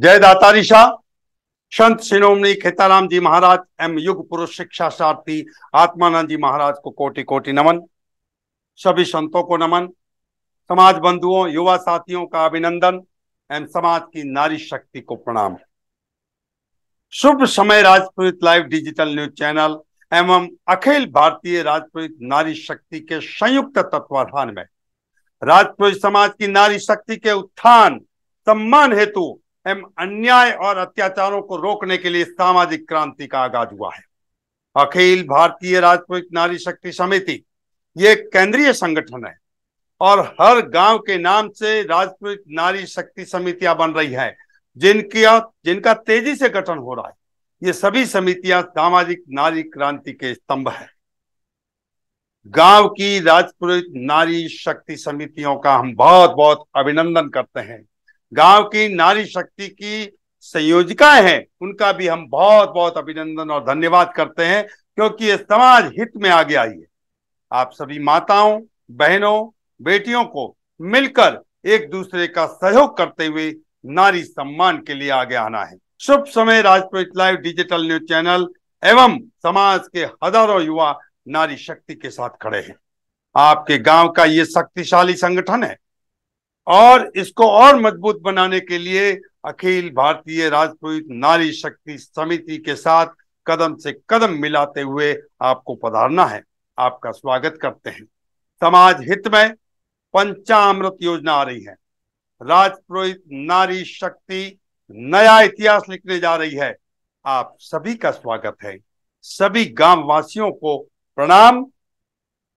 जय दातारी शाह संत शिरोमणी खेताराम जी महाराज एम युग पुरुष शिक्षा सारथी आत्मानंद जी महाराज को कोटि कोटि नमन सभी संतों को नमन समाज बंधुओं युवा साथियों का अभिनंदन एम समाज की नारी शक्ति को प्रणाम Shubh Samay Rajput live digital news channel एवं अखिल भारतीय राजपुरित नारी शक्ति के संयुक्त तत्वाधान में राजपुरित समाज की नारी शक्ति के उत्थान सम्मान हेतु एवं अन्याय और अत्याचारों को रोकने के लिए सामाजिक क्रांति का आगाज हुआ है अखिल भारतीय राजपूत नारी शक्ति समिति ये केंद्रीय संगठन है और हर गांव के नाम से राजपूत नारी शक्ति समितियां बन रही है जिनकी जिनका तेजी से गठन हो रहा है ये सभी समितियां सामाजिक नारी क्रांति के स्तंभ है गांव की राजपुर नारी शक्ति समितियों का हम बहुत बहुत अभिनंदन करते हैं गांव की नारी शक्ति की संयोजिकाएं हैं उनका भी हम बहुत बहुत अभिनंदन और धन्यवाद करते हैं क्योंकि ये समाज हित में आगे आई है आप सभी माताओं बहनों बेटियों को मिलकर एक दूसरे का सहयोग करते हुए नारी सम्मान के लिए आगे आना है Shubh Samay Rajput live digital news channel एवं समाज के हजारों युवा नारी शक्ति के साथ खड़े हैं आपके गांव का ये शक्तिशाली संगठन है और इसको और मजबूत बनाने के लिए अखिल भारतीय राजपूत नारी शक्ति समिति के साथ कदम से कदम मिलाते हुए आपको पधारना है आपका स्वागत करते हैं समाज हित में पंचामृत योजना आ रही है राजपुरोहित नारी शक्ति नया इतिहास लिखने जा रही है आप सभी का स्वागत है सभी गांव वासियों को प्रणाम